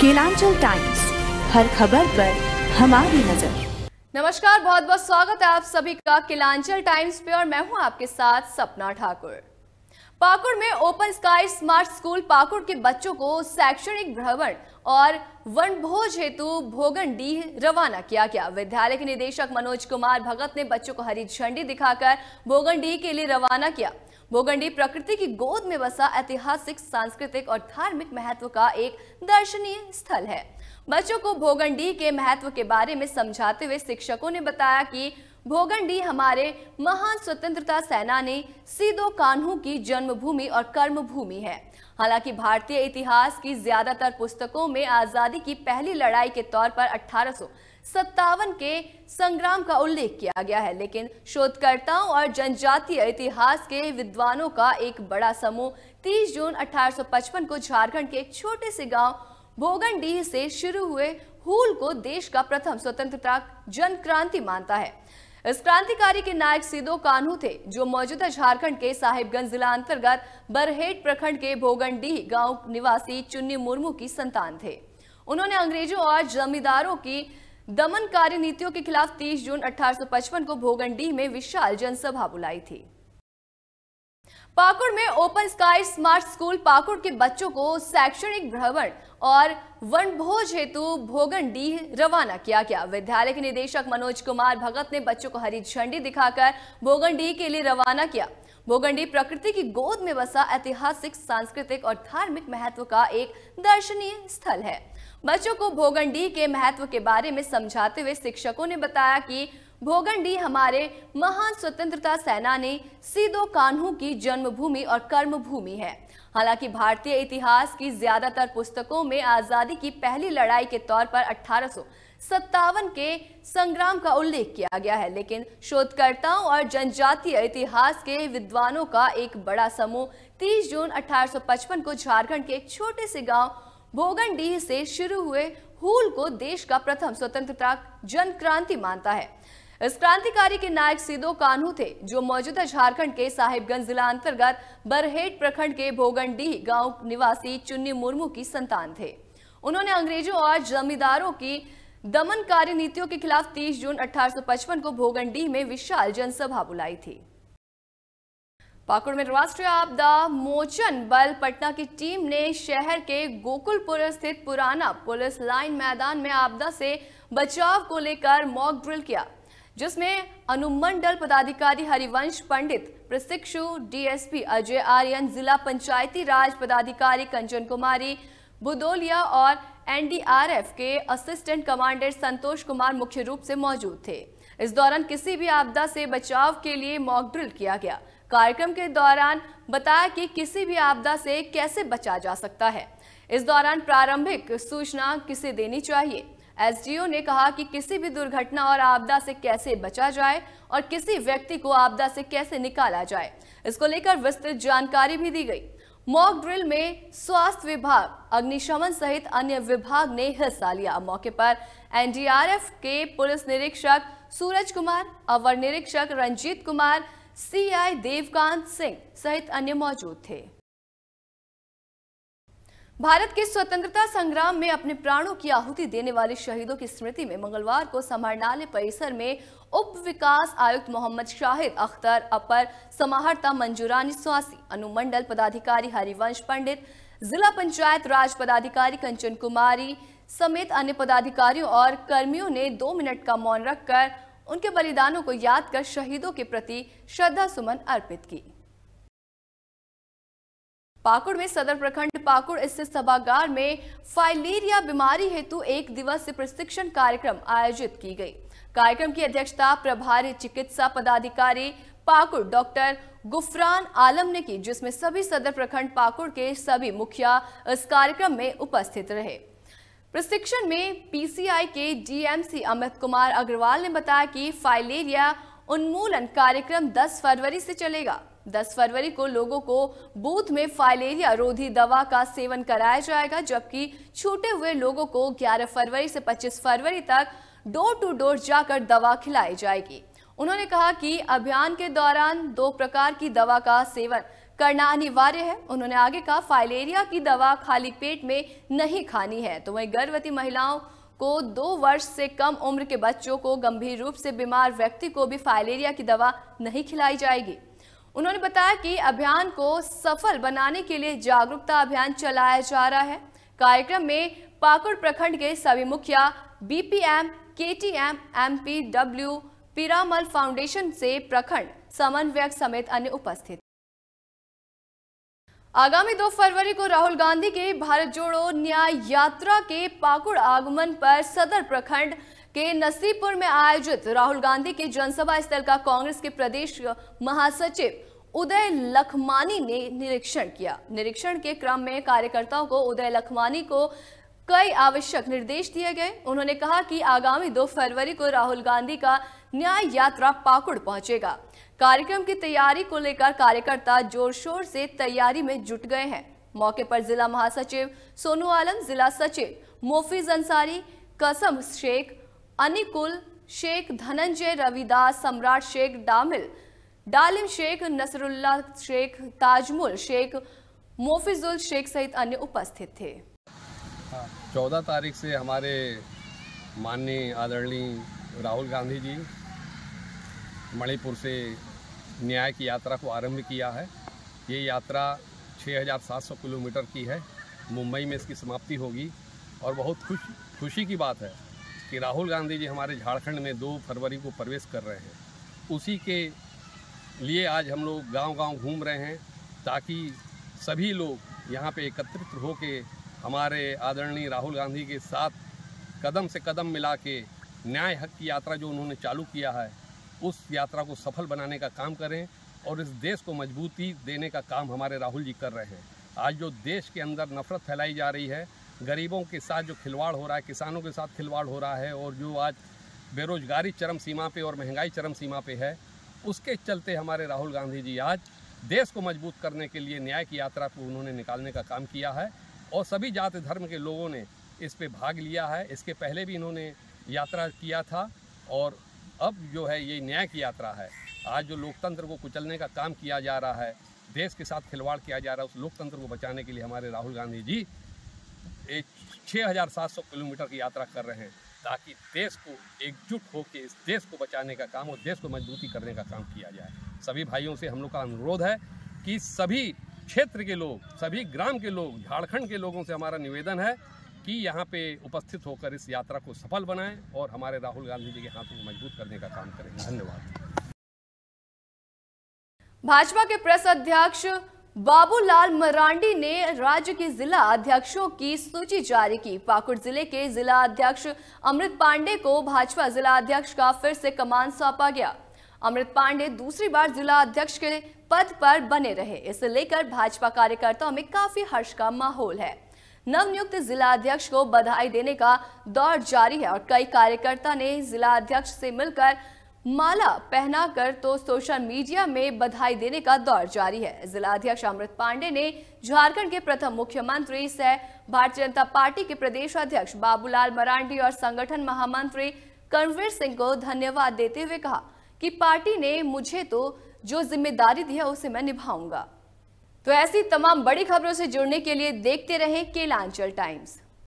Kelanchal times हर खबर पर हमारी नजर नमस्कार बहुत बहुत स्वागत है आप सभी का केलांचल टाइम्स पे और मैं हूं आपके साथ सपना ठाकुर पाकुड़ में open sky smart school Pakur के बच्चों को शैक्षणिक भ्रमण और वन भोज हेतु भोगन डी रवाना किया गया विद्यालय के निदेशक मनोज कुमार भगत ने बच्चों को हरी झंडी दिखाकर भोगन डी के लिए रवाना किया भोगंडी प्रकृति की गोद में बसा ऐतिहासिक सांस्कृतिक और धार्मिक महत्व का एक दर्शनीय स्थल है बच्चों को भोगंडी के महत्व के बारे में समझाते हुए शिक्षकों ने बताया कि भोगंडी हमारे महान स्वतंत्रता सेनानी सीधो कान्हू की जन्मभूमि और कर्मभूमि है हालांकि भारतीय इतिहास की ज्यादातर पुस्तकों में आजादी की पहली लड़ाई के तौर पर अठारह सत्तावन के संग्राम का उल्लेख किया गया है लेकिन शोधकर्ताओं और जनजातीय इतिहास के विद्वानों का एक बड़ा समूह 30 जून 1855 को झारखंड के एक छोटे से गांव भोगनडीह से शुरू हुए हूल को देश का प्रथम स्वतंत्रता जन क्रांति मानता है इस क्रांतिकारी के नायक सिदो कान्हू थे जो मौजूदा झारखंड के साहिबगंज जिला अंतर्गत बरहेट प्रखंड के भोगनडीह गांव निवासी चुन्नी मुर्मू की संतान थे उन्होंने अंग्रेजों और जमींदारों की दमनकारी नीतियों के खिलाफ 30 जून 1855 को भोगनडीह में विशाल जनसभा बुलाई थी पाकुड़ में open sky smart school Pakur के बच्चों को शैक्षणिक भ्रमण और वन भोज हेतु भोगन डी रवाना किया गया विद्यालय के निदेशक मनोज कुमार भगत ने बच्चों को हरी झंडी दिखाकर भोगन डी के लिए रवाना किया भोगंडी प्रकृति की गोद में बसा ऐतिहासिक सांस्कृतिक और धार्मिक महत्व का एक दर्शनीय स्थल है बच्चों को भोगंडी के महत्व के बारे में समझाते हुए शिक्षकों ने बताया कि भोगंडी हमारे महान स्वतंत्रता सेनानी सीधो कान्हू की जन्मभूमि और कर्मभूमि है हालांकि भारतीय इतिहास की ज्यादातर पुस्तकों में आजादी की पहली लड़ाई के तौर पर अठारह सत्तावन के संग्राम का उल्लेख किया गया है लेकिन शोधकर्ताओं और जनजातीय इतिहास के विद्वानों का एक बड़ा समूह 30 जून 1855 को झारखंड के एक छोटे से गांव भोगनडीह से शुरू हुए हुल को देश का प्रथम स्वतंत्रता जन क्रांति मानता है इस क्रांतिकारी के नायक सीधो कान्हू थे जो मौजूदा झारखंड के साहिबगंज जिला अंतर्गत बरहेट प्रखंड के भोगनडीह गांव निवासी चुन्नी मुर्मू की संतान थे उन्होंने अंग्रेजों और जमींदारों की दमनकारी नीतियों के खिलाफ 30 जून 1855 को भोगनडीह में विशाल जनसभा बुलाई थी पाकुड़ में राष्ट्रीय आपदा मोचन बल पटना की टीम ने शहर के गोकुलपुर स्थित पुराना पुलिस लाइन मैदान में आपदा से बचाव को लेकर मॉक ड्रिल किया जिसमें अनुमंडल पदाधिकारी हरिवंश पंडित प्रशिक्षु डीएसपी अजय आर्यन जिला पंचायती राज पदाधिकारी कंचन कुमारी बुदोलिया और एनडीआरएफ के असिस्टेंट कमांडर संतोष कुमार मुख्य रूप से मौजूद थे इस दौरान किसी भी आपदा से बचाव के लिए मॉकड्रिल किया गया कार्यक्रम के दौरान बताया कि किसी भी आपदा से कैसे बचा जा सकता है इस दौरान प्रारंभिक सूचना किसे देनी चाहिए एसडीओ ने कहा कि किसी भी दुर्घटना और आपदा से कैसे बचा जाए और किसी व्यक्ति को आपदा से कैसे निकाला जाए इसको लेकर विस्तृत जानकारी भी दी गई मॉक ड्रिल में स्वास्थ्य विभाग अग्निशमन सहित अन्य विभाग ने हिस्सा लिया मौके पर एनडीआरएफ के पुलिस निरीक्षक सूरज कुमार अवर निरीक्षक रंजीत कुमार सीआई देवकांत सिंह सहित अन्य मौजूद थे भारत के स्वतंत्रता संग्राम में अपने प्राणों की आहुति देने वाले शहीदों की स्मृति में मंगलवार को समरणालय परिसर में उप विकास आयुक्त मोहम्मद शाहिद अख्तर अपर समाहर्ता मंजूरानी स्वासी अनुमंडल पदाधिकारी हरिवंश पंडित जिला पंचायत राज पदाधिकारी कंचन कुमारी समेत अन्य पदाधिकारियों और कर्मियों ने दो मिनट का मौन रखकर उनके बलिदानों को याद कर शहीदों के प्रति श्रद्धा सुमन अर्पित की पाकुड़ में सदर प्रखंड पाकुड़ स्थित सभागार में फाइलेरिया बीमारी हेतु एक दिवसीय प्रशिक्षण कार्यक्रम आयोजित की गई कार्यक्रम की अध्यक्षता प्रभारी चिकित्सा पदाधिकारी पाकुड़ डॉक्टर गुफरान आलम ने की जिसमें सभी सदर प्रखंड पाकुड़ के सभी मुखिया इस कार्यक्रम में उपस्थित रहे प्रशिक्षण में पीसीआई के डीएमसी अमित कुमार अग्रवाल ने बताया कि फाइलेरिया उन्मूलन कार्यक्रम 10 फरवरी से चलेगा 10 फरवरी को लोगों को बूथ में फाइलेरिया रोधी दवा का सेवन कराया जाएगा जबकि छूटे हुए लोगों को 11 फरवरी से 25 फरवरी तक डोर टू डोर जाकर दवा खिलाई जाएगी उन्होंने कहा कि अभियान के दौरान दो प्रकार की दवा का सेवन करना अनिवार्य है उन्होंने आगे कहा फाइलेरिया की दवा खाली पेट में नहीं खानी है तो वहीं गर्भवती महिलाओं को दो वर्ष से कम उम्र के बच्चों को गंभीर रूप से बीमार व्यक्ति को भी फाइलेरिया की दवा नहीं खिलाई जाएगी उन्होंने बताया कि अभियान को सफल बनाने के लिए जागरूकता अभियान चलाया जा रहा है कार्यक्रम में पाकुड़ प्रखंड के सभी मुखिया BPM, KTM, MPW, Piramal foundation से प्रखंड समन्वयक समेत अन्य उपस्थित आगामी 2 फरवरी को राहुल गांधी के भारत जोड़ो न्याय यात्रा के पाकुड़ आगमन पर सदर प्रखंड के नसीपुर में आयोजित राहुल गांधी के जनसभा स्थल का कांग्रेस के प्रदेश महासचिव उदय लखमानी ने निरीक्षण किया निरीक्षण के क्रम में कार्यकर्ताओं को उदय लखमानी को कई आवश्यक निर्देश दिए गए उन्होंने कहा कि आगामी दो फरवरी को राहुल गांधी का न्याय यात्रा पाकुड़ पहुंचेगा कार्यक्रम की तैयारी को लेकर कार्यकर्ता जोर शोर से तैयारी में जुट गए हैं मौके पर जिला महासचिव सोनू आलम जिला सचिव मोफिज अंसारी कसम शेख अनिकुल शेख धनंजय रविदास सम्राट शेख डामिल डालिम शेख नसरुल्ला शेख ताजमुल शेख मोफिजुल शेख सहित अन्य उपस्थित थे हाँ, चौदह तारीख से हमारे माननीय आदरणीय राहुल गांधी जी मणिपुर से न्याय की यात्रा को आरंभ किया है ये यात्रा 6,700 किलोमीटर की है मुंबई में इसकी समाप्ति होगी और बहुत खुश खुशी की बात है कि राहुल गांधी जी हमारे झारखंड में दो फरवरी को प्रवेश कर रहे हैं उसी के लिए आज हम लोग गांव-गांव घूम रहे हैं ताकि सभी लोग यहाँ पे एकत्रित हो के हमारे आदरणीय राहुल गांधी के साथ कदम से कदम मिला के न्याय हक की यात्रा जो उन्होंने चालू किया है उस यात्रा को सफल बनाने का काम करें और इस देश को मजबूती देने का काम हमारे राहुल जी कर रहे हैं आज जो देश के अंदर नफरत फैलाई जा रही है गरीबों के साथ जो खिलवाड़ हो रहा है किसानों के साथ खिलवाड़ हो रहा है और जो आज बेरोजगारी चरम सीमा पे और महंगाई चरम सीमा पे है उसके चलते हमारे राहुल गांधी जी आज देश को मजबूत करने के लिए न्याय की यात्रा को उन्होंने निकालने का काम किया है और सभी जाति धर्म के लोगों ने इस पर भाग लिया है इसके पहले भी इन्होंने यात्रा किया था और अब जो है ये न्याय की यात्रा है आज जो लोकतंत्र को कुचलने का काम किया जा रहा है देश के साथ खिलवाड़ किया जा रहा है उस लोकतंत्र को बचाने के लिए हमारे राहुल गांधी जी एक छः किलोमीटर की यात्रा कर रहे हैं ताकि देश को एकजुट होकर इस देश को बचाने का काम और देश को मजबूती करने का काम किया जाए सभी भाइयों से हम लोग का अनुरोध है कि सभी क्षेत्र के लोग सभी ग्राम के लोग झारखंड के लोगों से हमारा निवेदन है कि यहाँ पे उपस्थित होकर इस यात्रा को सफल बनाएं और हमारे राहुल गांधी जी के हाथों को मजबूत करने का काम करें धन्यवाद भाजपा के प्रेस अध्यक्ष बाबूलाल मरांडी ने राज्य के जिला अध्यक्षों की सूची जारी की पाकुड़ जिले के जिला अध्यक्ष अमृत पांडे को भाजपा जिला अध्यक्ष का फिर से कमान सौंपा गया अमृत पांडे दूसरी बार जिला अध्यक्ष के पद पर बने रहे इसे लेकर भाजपा कार्यकर्ताओं में काफी हर्ष का माहौल है नवनियुक्त जिला अध्यक्ष को बधाई देने का दौर जारी है और कई कार्यकर्ता ने जिला अध्यक्ष से मिलकर माला पहनाकर तो सोशल मीडिया में बधाई देने का दौर जारी है जिला अध्यक्ष अमृत पांडे ने झारखंड के प्रथम मुख्यमंत्री सह भारतीय जनता पार्टी के प्रदेश अध्यक्ष बाबूलाल मरांडी और संगठन महामंत्री करणवीर सिंह को धन्यवाद देते हुए कहा कि पार्टी ने मुझे तो जो जिम्मेदारी दी है उसे मैं निभाऊंगा तो ऐसी तमाम बड़ी खबरों से जुड़ने के लिए देखते रहे केलांचल टाइम्स